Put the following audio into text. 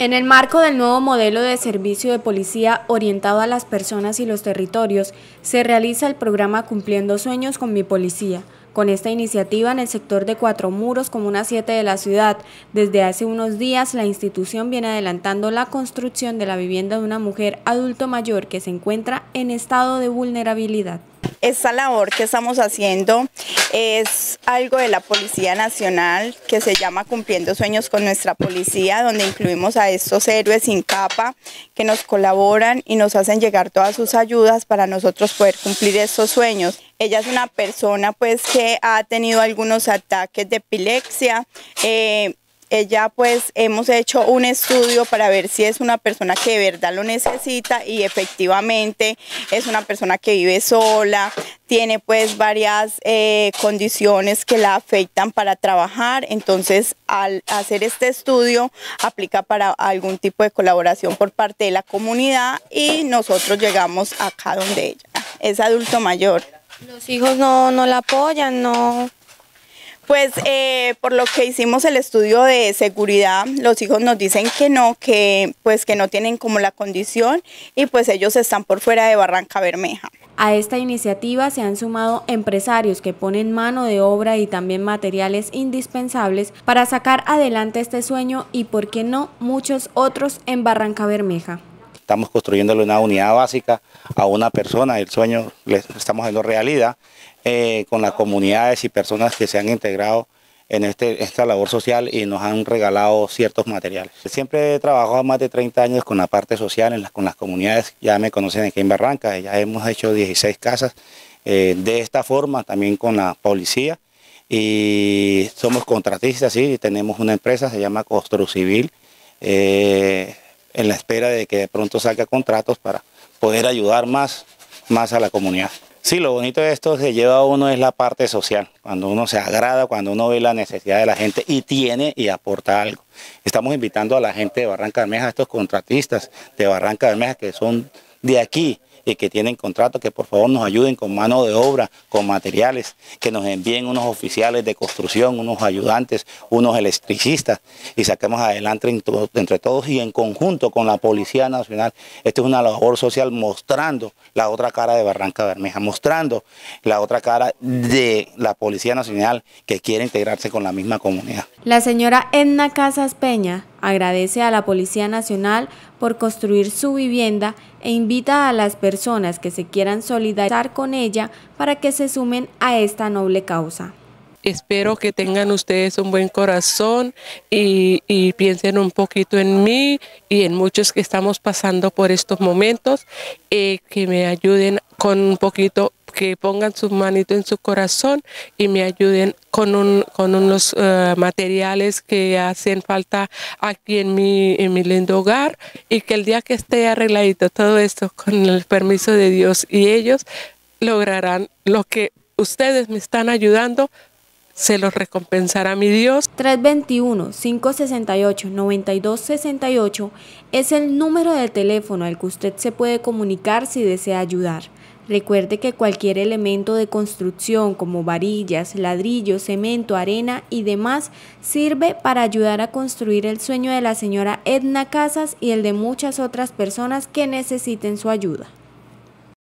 En el marco del nuevo modelo de servicio de policía orientado a las personas y los territorios, se realiza el programa Cumpliendo Sueños con mi policía. Con esta iniciativa en el sector de Cuatro Muros, Comuna 7 de la ciudad, desde hace unos días la institución viene adelantando la construcción de la vivienda de una mujer adulto mayor que se encuentra en estado de vulnerabilidad. Esta labor que estamos haciendo es algo de la Policía Nacional que se llama Cumpliendo Sueños con nuestra policía, donde incluimos a estos héroes sin capa que nos colaboran y nos hacen llegar todas sus ayudas para nosotros poder cumplir estos sueños. Ella es una persona pues que ha tenido algunos ataques de epilepsia, eh, ella pues hemos hecho un estudio para ver si es una persona que de verdad lo necesita y efectivamente es una persona que vive sola, tiene pues varias eh, condiciones que la afectan para trabajar, entonces al hacer este estudio aplica para algún tipo de colaboración por parte de la comunidad y nosotros llegamos acá donde ella es adulto mayor. Los hijos no, no la apoyan, no, pues eh, por lo que hicimos el estudio de seguridad, los hijos nos dicen que no, que pues que no tienen como la condición y pues ellos están por fuera de Barranca Bermeja. A esta iniciativa se han sumado empresarios que ponen mano de obra y también materiales indispensables para sacar adelante este sueño y, por qué no, muchos otros en Barranca Bermeja estamos construyéndole una unidad básica a una persona, el sueño le estamos haciendo realidad eh, con las comunidades y personas que se han integrado en este, esta labor social y nos han regalado ciertos materiales. Siempre he trabajado más de 30 años con la parte social, en las, con las comunidades, ya me conocen aquí en Barranca, ya hemos hecho 16 casas eh, de esta forma, también con la policía y somos contratistas, y tenemos una empresa, se llama Construcivil, eh, en la espera de que de pronto salga contratos para poder ayudar más, más a la comunidad. Sí, lo bonito de esto que lleva a uno es la parte social, cuando uno se agrada, cuando uno ve la necesidad de la gente y tiene y aporta algo. Estamos invitando a la gente de Barranca a estos contratistas de Barranca Bermeja que son de aquí, que, tienen contratos, que por favor nos ayuden con mano de obra, con materiales, que nos envíen unos oficiales de construcción, unos ayudantes, unos electricistas y saquemos adelante entre, todos y en conjunto con la Policía Nacional. Esto es una labor social mostrando la otra cara de Barranca Bermeja, mostrando la otra cara de la Policía Nacional que quiere integrarse con la misma comunidad. La señora Edna Casas Peña Agradece a la Policía Nacional por construir su vivienda e invita a las personas que se quieran solidarizar con ella para que se sumen a esta noble causa. Espero que tengan ustedes un buen corazón y, piensen un poquito en mí y en muchos que estamos pasando por estos momentos, y eh, que me ayuden con un poquito que pongan sus manitos en su corazón y me ayuden con, un, con unos eh, materiales que hacen falta aquí en mi, en mi lindo hogar y que el día que esté arregladito todo esto con el permiso de Dios y ellos lograrán lo que ustedes me están ayudando se los recompensará mi Dios. 321-568-9268 es el número de teléfono al que usted se puede comunicar si desea ayudar. Recuerde que cualquier elemento de construcción como varillas, ladrillos, cemento, arena y demás sirve para ayudar a construir el sueño de la señora Edna Casas y el de muchas otras personas que necesiten su ayuda.